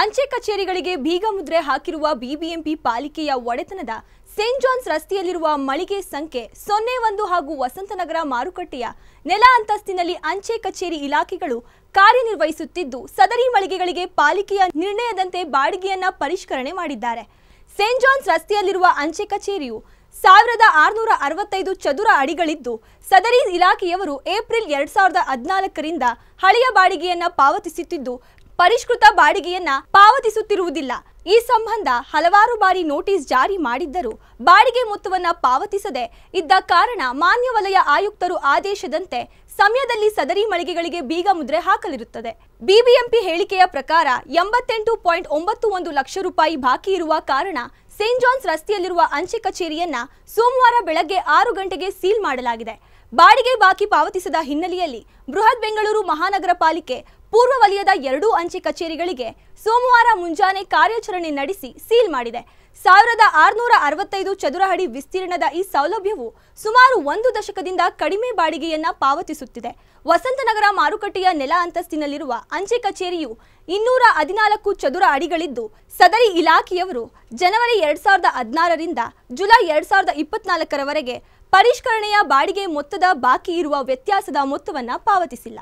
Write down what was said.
ಅಂಚೆ ಕಚೇರಿಗಳಿಗೆ ಬೀಗ ಮುದ್ರೆ ಹಾಕಿರುವ ಬಿಬಿಎಂಪಿ ಪಾಲಿಕೆಯ ಒಡೆತನದ ಸೇಂಟ್ ಜಾನ್ಸ್ ರಸ್ತೆಯಲ್ಲಿರುವ ಮಳಿಗೆ ಸಂಖ್ಯೆ ಸೊನ್ನೆ ಒಂದು ಹಾಗೂ ವಸಂತನಗರ ಮಾರುಕಟ್ಟೆಯ ನೆಲ ಅಂತಸ್ತಿನಲ್ಲಿ ಅಂಚೆ ಕಚೇರಿ ಇಲಾಖೆಗಳು ಕಾರ್ಯನಿರ್ವಹಿಸುತ್ತಿದ್ದು ಸದರಿ ಮಳಿಗೆಗಳಿಗೆ ಪಾಲಿಕೆಯ ನಿರ್ಣಯದಂತೆ ಬಾಡಿಗೆಯನ್ನ ಪರಿಷ್ಕರಣೆ ಮಾಡಿದ್ದಾರೆ ಸೇಂಟ್ ಜಾನ್ಸ್ ರಸ್ತೆಯಲ್ಲಿರುವ ಅಂಚೆ ಕಚೇರಿಯು ಸಾವಿರದ ಆರುನೂರ ಅರವತ್ತೈದು ಚದುರ ಅಡಿಗಳಿದ್ದು ಸದರಿ ಇಲಾಖೆಯವರು ಏಪ್ರಿಲ್ ಎರಡ್ ಸಾವಿರದ ಹದಿನಾಲ್ಕರಿಂದ ಹಳೆಯ ಬಾಡಿಗೆಯನ್ನು ಪಾವತಿಸುತ್ತಿದ್ದು ಪರಿಷ್ಕೃತ ಬಾಡಿಗೆಯನ್ನ ಪಾವತಿಸುತ್ತಿರುವುದಿಲ್ಲ ಈ ಸಂಬಂಧ ಹಲವಾರು ಬಾರಿ ನೋಟಿಸ್ ಜಾರಿ ಮಾಡಿದ್ದರೂ ಬಾಡಿಗೆ ಮೊತ್ತವನ್ನು ಪಾವತಿಸದೆ ಇದ್ದ ಕಾರಣ ಮಾನ್ಯ ವಲಯ ಆಯುಕ್ತರು ಆದೇಶದಂತೆ ಸಮಯದಲ್ಲಿ ಸದರಿ ಮಳಿಗೆಗಳಿಗೆ ಬೀಗ ಮುದ್ರೆ ಹಾಕಲಿರುತ್ತದೆ ಬಿಬಿಎಂಪಿ ಹೇಳಿಕೆಯ ಪ್ರಕಾರ ಎಂಬತ್ತೆಂಟು ಪಾಯಿಂಟ್ ಒಂಬತ್ತು ಒಂದು ಲಕ್ಷ ರೂಪಾಯಿ ಬಾಕಿ ಇರುವ ಕಾರಣ ಸೇಂಟ್ ಜಾನ್ಸ್ ರಸ್ತೆಯಲ್ಲಿರುವ ಅಂಚೆ ಕಚೇರಿಯನ್ನ ಸೋಮವಾರ ಬೆಳಗ್ಗೆ ಆರು ಗಂಟೆಗೆ ಸೀಲ್ ಮಾಡಲಾಗಿದೆ ಬಾಡಿಗೆ ಬಾಕಿ ಪಾವತಿಸದ ಹಿನ್ನೆಲೆಯಲ್ಲಿ ಬೃಹತ್ ಬೆಂಗಳೂರು ಮಹಾನಗರ ಪಾಲಿಕೆ ಪೂರ್ವ ವಲಯದ ಎರಡೂ ಅಂಚೆ ಕಚೇರಿಗಳಿಗೆ ಸೋಮವಾರ ಮುಂಜಾನೆ ಕಾರ್ಯಾಚರಣೆ ನಡೆಸಿ ಸೀಲ್ ಮಾಡಿದೆ ಸಾವಿರದ ಆರುನೂರ ಅರವತ್ತೈದು ಚದುರ ಅಡಿ ವಿಸ್ತೀರ್ಣದ ಈ ಸೌಲಭ್ಯವು ಸುಮಾರು ಒಂದು ದಶಕದಿಂದ ಕಡಿಮೆ ಬಾಡಿಗೆಯನ್ನ ಪಾವತಿಸುತ್ತಿದೆ ವಸಂತನಗರ ಮಾರುಕಟ್ಟೆಯ ನೆಲ ಅಂತಸ್ತಿನಲ್ಲಿರುವ ಅಂಚೆ ಕಚೇರಿಯು ಇನ್ನೂರ ಹದಿನಾಲ್ಕು ಚದುರ ಅಡಿಗಳಿದ್ದು ಸದರಿ ಇಲಾಖೆಯವರು ಜನವರಿ ಎರಡ್ ಸಾವಿರದ ಹದಿನಾರರಿಂದ ಜುಲೈ ಎರಡ್ ಸಾವಿರದ ಇಪ್ಪತ್ನಾಲ್ಕರವರೆಗೆ ಪರಿಷ್ಕರಣೆಯ ಬಾಡಿಗೆ ಮೊತ್ತದ ಬಾಕಿ ಇರುವ ವ್ಯತ್ಯಾಸದ ಮೊತ್ತವನ್ನು ಪಾವತಿಸಿಲ್ಲ